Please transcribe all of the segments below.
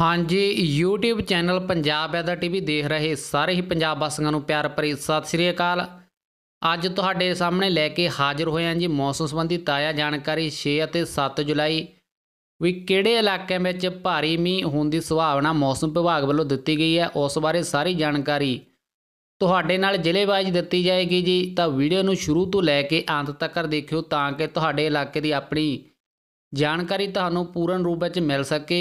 ਹਾਂਜੀ YouTube channel Punjab ਐਦਾ TV ਦੇਖ ਰਹੇ ਸਾਰੇ ਹੀ ਪੰਜਾਬ ਵਾਸੀਆਂ ਨੂੰ ਪਿਆਰ ਭਰੀ ਸਤਿ ਸ੍ਰੀ ਅਕਾਲ ਅੱਜ ਤੁਹਾਡੇ ਸਾਹਮਣੇ ਲੈ ਕੇ ਹਾਜ਼ਰ ਹੋਏ ਹਾਂ ਜੀ ਮੌਸਮ ਸੰਬੰਧੀ ਤਾਜ਼ਾ ਜਾਣਕਾਰੀ 6 ਅਤੇ 7 ਜੁਲਾਈ ਵੀ ਕਿਹੜੇ ਇਲਾਕਿਆਂ ਵਿੱਚ ਭਾਰੀ ਮੀਂਹ ਹੋਣ ਦੀ ਸੰਭਾਵਨਾ ਮੌਸਮ ਵਿਭਾਗ ਵੱਲੋਂ ਦਿੱਤੀ ਗਈ ਹੈ ਉਸ ਬਾਰੇ ਸਾਰੀ ਜਾਣਕਾਰੀ ਤੁਹਾਡੇ ਨਾਲ ਵਾਈਜ਼ ਦਿੱਤੀ ਜਾਏਗੀ ਜੀ ਤਾਂ ਵੀਡੀਓ ਨੂੰ ਸ਼ੁਰੂ ਤੋਂ ਲੈ ਕੇ ਅੰਤ ਤੱਕ ਦੇਖਿਓ ਤਾਂ ਕਿ ਤੁਹਾਡੇ ਇਲਾਕੇ ਦੀ ਆਪਣੀ ਜਾਣਕਾਰੀ ਤੁਹਾਨੂੰ ਪੂਰਨ ਰੂਪ ਵਿੱਚ ਮਿਲ ਸਕੇ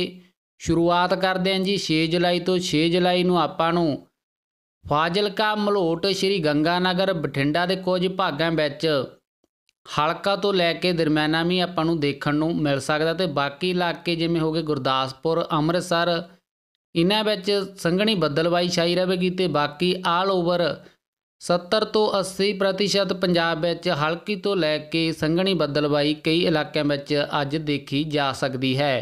ਸ਼ੁਰੂਆਤ ਕਰਦੇ ਹਾਂ ਜੀ 6 ਜੁਲਾਈ ਤੋਂ 6 ਜੁਲਾਈ ਨੂੰ ਆਪਾਂ ਨੂੰ ਫਾਜ਼ਿਲਕਾ ਮਲੋਟ ਸ਼੍ਰੀ ਗੰਗਾਨਗਰ ਬਠਿੰਡਾ ਦੇ ਕੁਝ ਭਾਗਾਂ ਵਿੱਚ ਹਲਕਾ ਤੋਂ ਲੈ ਕੇ ਦਰਮਿਆਨਾ ਵੀ ਆਪਾਂ ਨੂੰ ਦੇਖਣ ਨੂੰ ਮਿਲ ਸਕਦਾ ਤੇ ਬਾਕੀ ਇਲਾਕੇ ਜਿਵੇਂ ਹੋਗੇ ਗੁਰਦਾਸਪੁਰ ਅੰਮ੍ਰਿਤਸਰ ਇਨਾਂ ਵਿੱਚ ਸੰਘਣੀ ਬੱਦਲਬਾਈ ਛਾਈ ਰਹੇਗੀ ਤੇ ਬਾਕੀ ਆਲ ਓਵਰ 70 ਤੋਂ 80% ਪੰਜਾਬ ਵਿੱਚ ਹਲਕੀ ਤੋਂ ਲੈ ਕੇ ਸੰਘਣੀ ਬੱਦਲਬਾਈ ਕਈ ਇਲਾਕਿਆਂ ਵਿੱਚ ਅੱਜ ਦੇਖੀ ਜਾ ਸਕਦੀ ਹੈ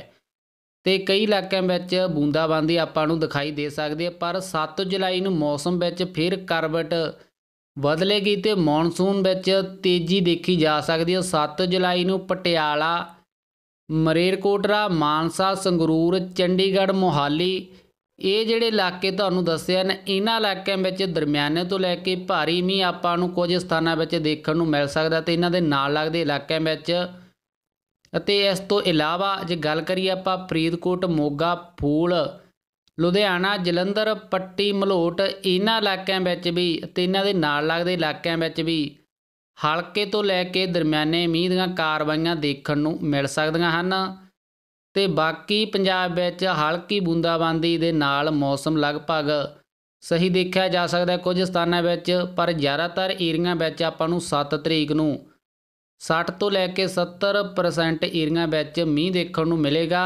ਤੇ ਕਈ ਇਲਾਕਿਆਂ ਵਿੱਚ ਬੂੰਦਾਬਾਂਦੀ ਆਪਾਂ ਨੂੰ ਦਿਖਾਈ ਦੇ ਸਕਦੀ ਹੈ ਪਰ 7 ਜੁਲਾਈ ਨੂੰ ਮੌਸਮ ਵਿੱਚ ਫਿਰ ਕਰਵਟ ਬਦਲੇਗੀ ਤੇ ਮੌਨਸੂਨ ਵਿੱਚ ਤੇਜ਼ੀ ਦੇਖੀ ਜਾ ਸਕਦੀ ਹੈ 7 ਜੁਲਾਈ ਨੂੰ ਪਟਿਆਲਾ ਮਰੇਰਕੋਟਰਾ ਮਾਨਸਾ ਸੰਗਰੂਰ ਚੰਡੀਗੜ੍ਹ ਮੋਹਾਲੀ ਇਹ ਜਿਹੜੇ ਇਲਾਕੇ ਤੁਹਾਨੂੰ ਦੱਸਿਆ ਨੇ ਇਹਨਾਂ ਇਲਾਕਿਆਂ ਵਿੱਚ ਦਰਮਿਆਨੇ ਤੋਂ ਲੈ ਕੇ ਭਾਰੀ ਮੀਂਹ ਆਪਾਂ ਨੂੰ ਕੁਝ ਸਥਾਨਾਂ ਵਿੱਚ ਦੇਖਣ ਨੂੰ ਮਿਲ ਸਕਦਾ ਤੇ ਇਹਨਾਂ ਦੇ ਨਾਲ ਲੱਗਦੇ ਇਲਾਕਿਆਂ ਵਿੱਚ ਅਤੇ ਇਸ ਤੋਂ ਇਲਾਵਾ ਜੇ ਗੱਲ ਕਰੀਏ ਆਪਾਂ ਫਰੀਦਕੋਟ ਮੋਗਾ ਫੂਲ ਲੁਧਿਆਣਾ ਜਲੰਧਰ ਪੱਟੀ ਮਲੋਟ ਇਹਨਾਂ ਇਲਾਕਿਆਂ ਵਿੱਚ ਵੀ ਤੇ ਇਹਨਾਂ ਦੇ ਨਾਲ ਲੱਗਦੇ ਇਲਾਕਿਆਂ ਵਿੱਚ ਵੀ ਹਲਕੇ ਤੋਂ ਲੈ ਕੇ ਦਰਮਿਆਨੇ ਮੀਂਹ ਦੀਆਂ ਕਾਰਵਾਈਆਂ ਦੇਖਣ ਨੂੰ ਮਿਲ ਸਕਦੀਆਂ ਹਨ ਤੇ ਬਾਕੀ ਪੰਜਾਬ ਵਿੱਚ ਹਲਕੀ ਬੂੰਦਾਬਾਂਦੀ ਦੇ ਨਾਲ ਮੌਸਮ ਲਗਭਗ ਸਹੀ ਦੇਖਿਆ ਜਾ ਸਕਦਾ ਕੁਝ ਸਥਾਨਾਂ ਵਿੱਚ ਪਰ ਜ਼ਿਆਦਾਤਰ ਏਰੀਆ ਵਿੱਚ ਆਪਾਂ ਨੂੰ 7 ਤਰੀਕ ਨੂੰ 60 ਤੋਂ ਲੈ ਕੇ 70% ਏਰੀਆ ਵਿੱਚ ਮੀਂਹ ਦੇਖਣ ਨੂੰ ਮਿਲੇਗਾ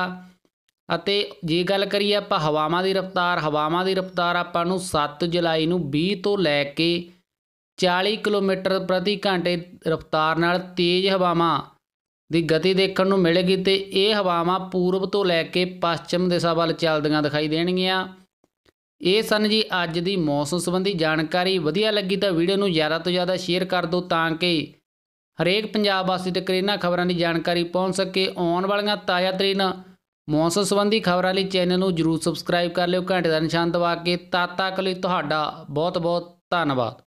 ਅਤੇ ਜੇ ਗੱਲ ਕਰੀਏ ਆਪਾਂ ਹਵਾਵਾਂ ਦੀ ਰਫ਼ਤਾਰ ਹਵਾਵਾਂ ਦੀ ਰਫ਼ਤਾਰ ਆਪਾਂ ਨੂੰ 7 ਜੁਲਾਈ ਨੂੰ 20 ਤੋਂ ਲੈ ਕੇ 40 ਕਿਲੋਮੀਟਰ ਪ੍ਰਤੀ ਘੰਟੇ ਰਫ਼ਤਾਰ ਨਾਲ ਤੇਜ਼ ਹਵਾਵਾਂ ਦੀ ਗਤੀ ਦੇਖਣ ਨੂੰ ਮਿਲੇਗੀ ਤੇ ਇਹ ਹਵਾਵਾਂ ਪੂਰਬ ਤੋਂ ਲੈ ਕੇ ਪੱਛਮ ਦਿਸ਼ਾ ਵੱਲ ਚੱਲਦੀਆਂ ਦਿਖਾਈ ਦੇਣਗੀਆਂ ਇਹ ਸਨ ਜੀ ਅੱਜ ਦੀ ਮੌਸਮ ਸੰਬੰਧੀ ਜਾਣਕਾਰੀ ਵਧੀਆ ਲੱਗੀ ਤਾਂ ਵੀਡੀਓ ਨੂੰ ਜ਼ਿਆਦਾ ਤੋਂ ਜ਼ਿਆਦਾ ਸ਼ੇਅਰ ਕਰ ਦਿਓ ਤਾਂ ਕਿ ਹਰੇਕ ਪੰਜਾਬ ਵਾਸੀ ਤੱਕ ਇਹਨਾਂ ਖਬਰਾਂ ਦੀ ਜਾਣਕਾਰੀ ਪਹੁੰਚ ਸਕੇ ਆਉਣ ਵਾਲੀਆਂ ਤਾਜ਼ਾ ਤਰੀਨ ਮੌਸਮ ਸੰਬੰਧੀ ਖਬਰਾਂ ਲਈ ਚੈਨਲ ਨੂੰ ਜਰੂਰ ਸਬਸਕ੍ਰਾਈਬ ਕਰ ਲਿਓ ਘੰਟੇ ਦਾ ਨਿਸ਼ਾਨ ਦਬਾ ਕੇ ਤਾਤਾ ਲਈ ਤੁਹਾਡਾ ਬਹੁਤ ਬਹੁਤ ਧੰਨਵਾਦ